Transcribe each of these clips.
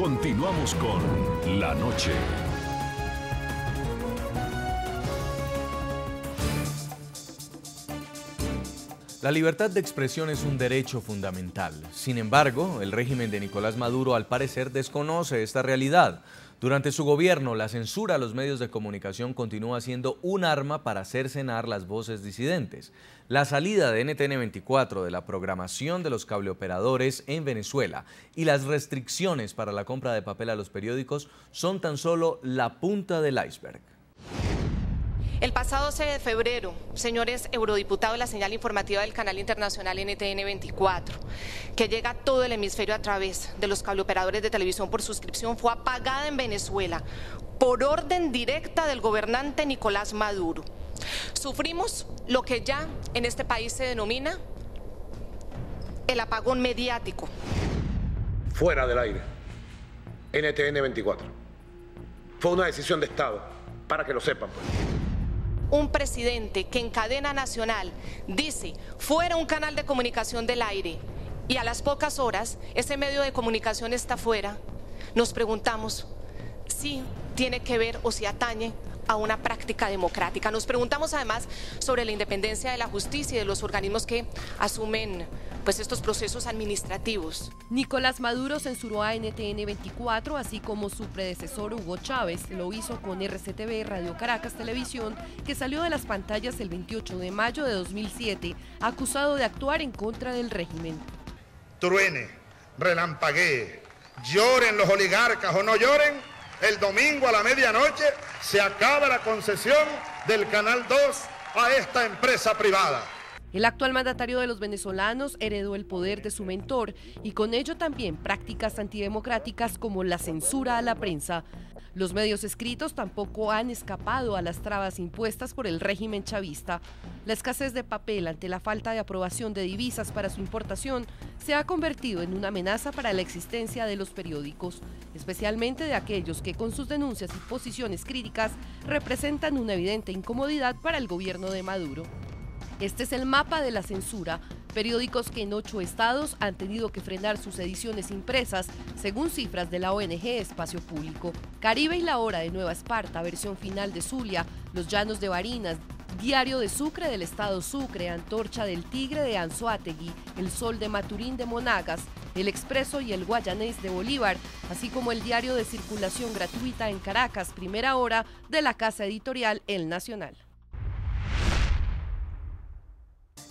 Continuamos con La Noche. La libertad de expresión es un derecho fundamental. Sin embargo, el régimen de Nicolás Maduro al parecer desconoce esta realidad. Durante su gobierno, la censura a los medios de comunicación continúa siendo un arma para hacer cenar las voces disidentes. La salida de NTN 24 de la programación de los cableoperadores en Venezuela y las restricciones para la compra de papel a los periódicos son tan solo la punta del iceberg. El pasado 12 de febrero, señores eurodiputados, la señal informativa del canal internacional NTN 24, que llega a todo el hemisferio a través de los cableoperadores de televisión por suscripción, fue apagada en Venezuela por orden directa del gobernante Nicolás Maduro. Sufrimos lo que ya en este país se denomina el apagón mediático. Fuera del aire. NTN 24. Fue una decisión de Estado, para que lo sepan. Pues un presidente que en cadena nacional dice fuera un canal de comunicación del aire y a las pocas horas ese medio de comunicación está fuera, nos preguntamos si tiene que ver o si atañe a una práctica democrática. Nos preguntamos además sobre la independencia de la justicia y de los organismos que asumen pues estos procesos administrativos. Nicolás Maduro censuró a NTN 24, así como su predecesor Hugo Chávez lo hizo con RCTV Radio Caracas Televisión, que salió de las pantallas el 28 de mayo de 2007, acusado de actuar en contra del régimen. Truene, relampaguee, lloren los oligarcas o no lloren, el domingo a la medianoche se acaba la concesión del Canal 2 a esta empresa privada. El actual mandatario de los venezolanos heredó el poder de su mentor y con ello también prácticas antidemocráticas como la censura a la prensa. Los medios escritos tampoco han escapado a las trabas impuestas por el régimen chavista. La escasez de papel ante la falta de aprobación de divisas para su importación se ha convertido en una amenaza para la existencia de los periódicos, especialmente de aquellos que con sus denuncias y posiciones críticas representan una evidente incomodidad para el gobierno de Maduro. Este es el mapa de la censura. Periódicos que en ocho estados han tenido que frenar sus ediciones impresas, según cifras de la ONG Espacio Público. Caribe y la Hora de Nueva Esparta, versión final de Zulia, Los Llanos de Barinas, Diario de Sucre del Estado Sucre, Antorcha del Tigre de Anzoátegui, El Sol de Maturín de Monagas, El Expreso y El Guayanés de Bolívar, así como el diario de circulación gratuita en Caracas, primera hora de la casa editorial El Nacional.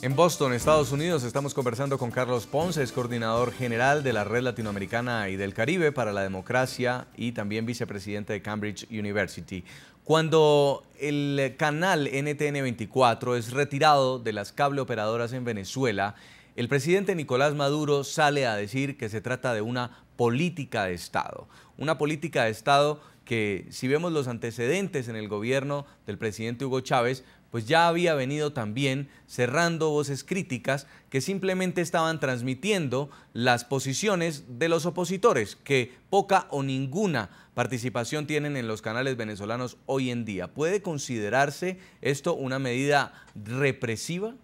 En Boston, Estados Unidos, estamos conversando con Carlos Ponce, es coordinador general de la Red Latinoamericana y del Caribe para la Democracia y también vicepresidente de Cambridge University. Cuando el canal NTN 24 es retirado de las cableoperadoras operadoras en Venezuela, el presidente Nicolás Maduro sale a decir que se trata de una política de Estado. Una política de Estado que si vemos los antecedentes en el gobierno del presidente Hugo Chávez, pues ya había venido también cerrando voces críticas que simplemente estaban transmitiendo las posiciones de los opositores, que poca o ninguna participación tienen en los canales venezolanos hoy en día. ¿Puede considerarse esto una medida represiva?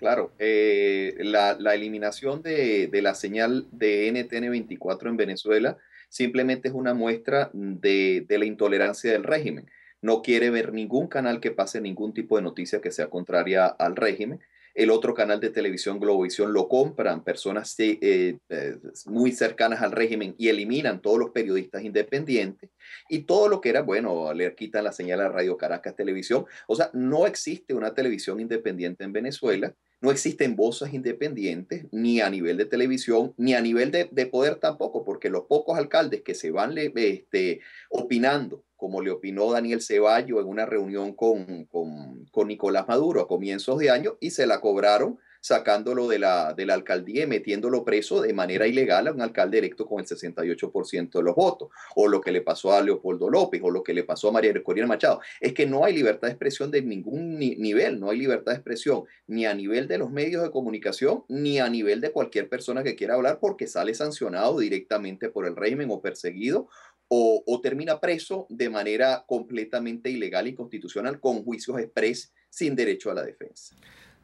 Claro, eh, la, eliminación de, la señal de NTN24 en Venezuela simplemente es una muestra de, la intolerancia del régimen. No quiere ver ningún canal que pase ningún tipo de noticia que sea contraria al régimen. El otro canal de televisión, Globovisión, lo compran personas eh, eh, muy cercanas al régimen y eliminan todos los periodistas independientes. Y todo lo que era, bueno, le quitan la señal a Radio Caracas Televisión. O sea, no existe una televisión independiente en Venezuela no existen voces independientes ni a nivel de televisión, ni a nivel de, poder tampoco, porque los pocos alcaldes que se van le, este, opinando, como le opinó Daniel Ceballo en una reunión con, con, con Nicolás Maduro a comienzos de año, y se la cobraron sacándolo de la, de la alcaldía y metiéndolo preso de manera ilegal a un alcalde electo con el 68% de los votos, o lo que le pasó a Leopoldo López, o lo que le pasó a María Corina Machado. Es que no hay libertad de expresión de ningún nivel, no hay libertad de expresión ni a nivel de los medios de comunicación, ni a nivel de cualquier persona que quiera hablar porque sale sancionado directamente por el régimen o perseguido o, termina preso de manera completamente ilegal y constitucional con juicios express sin derecho a la defensa.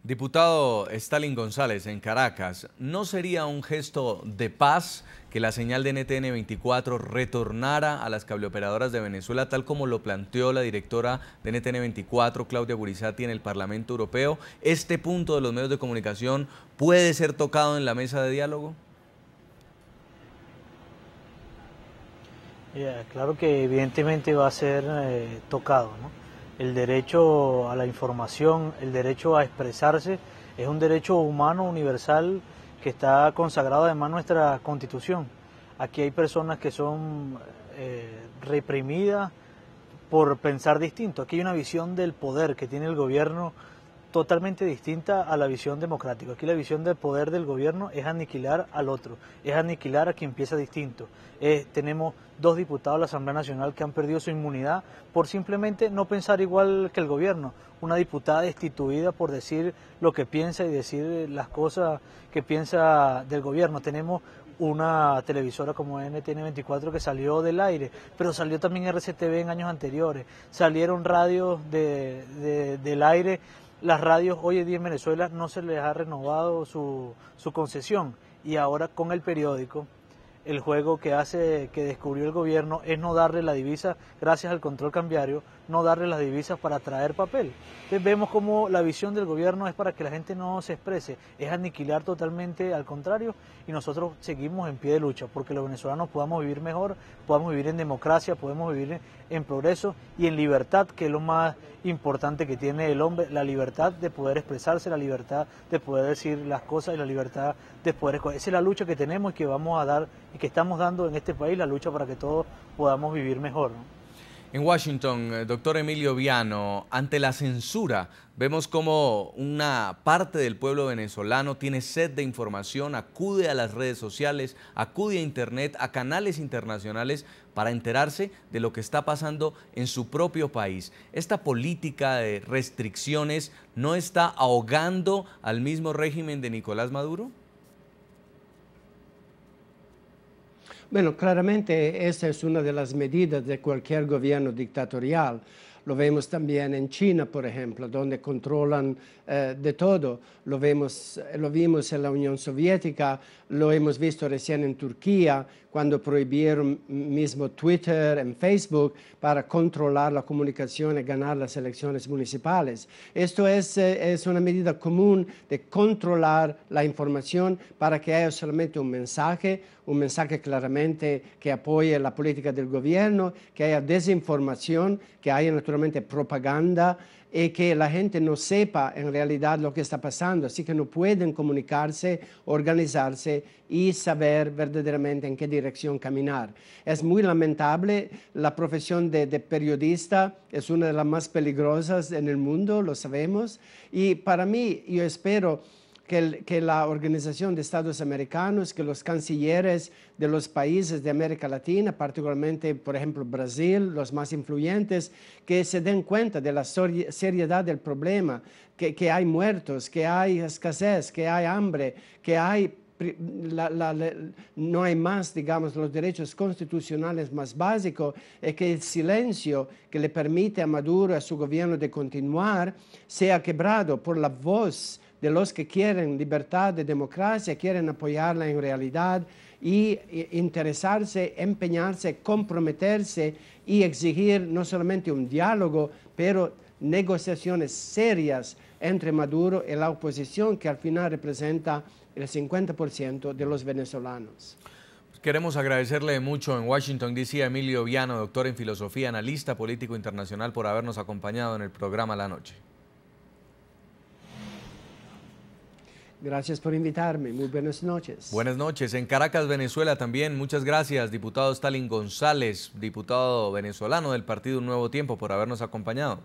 Diputado Stalin González en Caracas, ¿no sería un gesto de paz que la señal de NTN 24 retornara a las cableoperadoras de Venezuela, tal como lo planteó la directora de NTN 24, Claudia Burizati, en el Parlamento Europeo? ¿Este punto de los medios de comunicación puede ser tocado en la mesa de diálogo? claro que evidentemente va a ser eh, tocado, ¿no? el derecho a la información, el derecho a expresarse, es un derecho humano universal que está consagrado además en nuestra constitución. Aquí hay personas que son eh, reprimidas por pensar distinto. Aquí hay una visión del poder que tiene el gobierno totalmente distinta a la visión democrática. Aquí la visión del poder del gobierno es aniquilar al otro, es aniquilar a quien piensa distinto. Eh, tenemos dos diputados de la Asamblea Nacional que han perdido su inmunidad por simplemente no pensar igual que el gobierno. Una diputada destituida por decir lo que piensa y decir las cosas que piensa del gobierno. Tenemos una televisora como NTN24 que salió del aire, pero salió también RCTV en años anteriores, salieron radios del aire las radios hoy en día en Venezuela no se les ha renovado su, su concesión y ahora con el periódico el juego que hace que descubrió el gobierno es no darle la divisa gracias al control cambiario no darle las divisas para traer papel entonces vemos como la visión del gobierno es para que la gente no se exprese es aniquilar totalmente al contrario y nosotros seguimos en pie de lucha porque los venezolanos podamos vivir mejor podamos vivir en democracia podemos vivir en, en progreso y en libertad que es lo más importante que tiene el hombre la libertad de poder expresarse la libertad de poder decir las cosas y la libertad esa es la lucha que tenemos y que vamos a dar y que estamos dando en este país, la lucha para que todos podamos vivir mejor. En Washington, eh, doctor Emilio Viano, ante la censura, vemos como una parte del pueblo venezolano tiene sed de información, acude a las redes sociales, acude a Internet, a canales internacionales para enterarse de lo que está pasando en su propio país. Esta política de restricciones no está ahogando al mismo régimen de Nicolás Maduro? Bueno, claramente esa es una de las medidas de cualquier gobierno dictatorial. Lo vemos también en China, por ejemplo, donde controlan eh, de todo. Lo, vemos, eh, lo vimos en la Unión Soviética, lo hemos visto recién en Turquía, cuando prohibieron mismo Twitter, y Facebook, para controlar la comunicación y ganar las elecciones municipales. Esto es, eh, es una medida común de controlar la información para que haya solamente un mensaje, un mensaje claramente que apoye la política del gobierno, que haya desinformación, que haya naturalmente propaganda y eh, que la gente no sepa en realidad lo que está pasando, así que no pueden comunicarse, organizarse y saber verdaderamente en qué dirección caminar. Es muy lamentable, la profesión de, de periodista es una de las más peligrosas en el mundo, lo sabemos, y para mí yo espero que, la Organización de Estados Americanos, que los cancilleres de los países de América Latina, particularmente, por ejemplo, Brasil, los más influyentes, que se den cuenta de la seriedad del problema, que, hay muertos, que hay escasez, que hay hambre, que hay no hay más, digamos, los derechos constitucionales más básicos, y que el silencio que le permite a Maduro, a su gobierno, de continuar, sea quebrado por la voz de los que quieren libertad de democracia, quieren apoyarla en realidad y interesarse, empeñarse, comprometerse y exigir no solamente un diálogo, pero negociaciones serias entre Maduro y la oposición que al final representa el 50% de los venezolanos. Queremos agradecerle mucho en Washington, D.C. a Emilio Viano, doctor en filosofía, analista político internacional, por habernos acompañado en el programa La Noche. Gracias por invitarme. Muy buenas noches. Buenas noches. En Caracas, Venezuela también. Muchas gracias, diputado Stalin González, diputado venezolano del Partido Nuevo Tiempo, por habernos acompañado.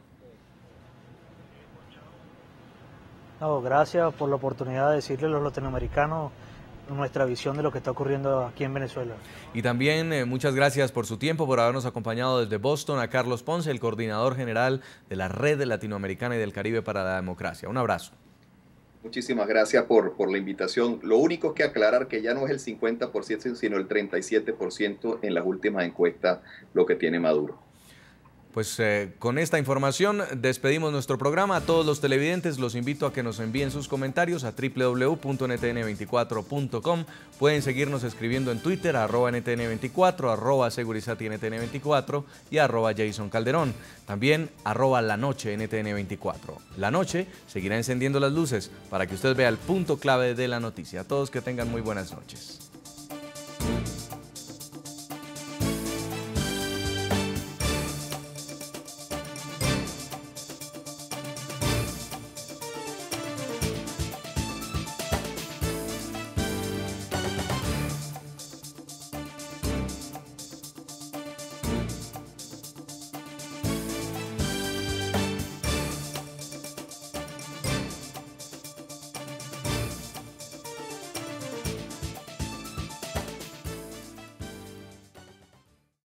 No, gracias por la oportunidad de decirle a los latinoamericanos nuestra visión de lo que está ocurriendo aquí en Venezuela. Y también eh, muchas gracias por su tiempo, por habernos acompañado desde Boston a Carlos Ponce, el coordinador general de la Red Latinoamericana y del Caribe para la Democracia. Un abrazo. Muchísimas gracias por, por la invitación. Lo único es que aclarar que ya no es el 50%, sino el 37% en las últimas encuestas lo que tiene Maduro. Pues eh, con esta información despedimos nuestro programa. A todos los televidentes los invito a que nos envíen sus comentarios a www.ntn24.com. Pueden seguirnos escribiendo en Twitter, arroba ntn24, arroba segurizati ntn24 y arroba Jason Calderón. También arroba la noche ntn24. La noche seguirá encendiendo las luces para que usted vea el punto clave de la noticia. A todos que tengan muy buenas noches.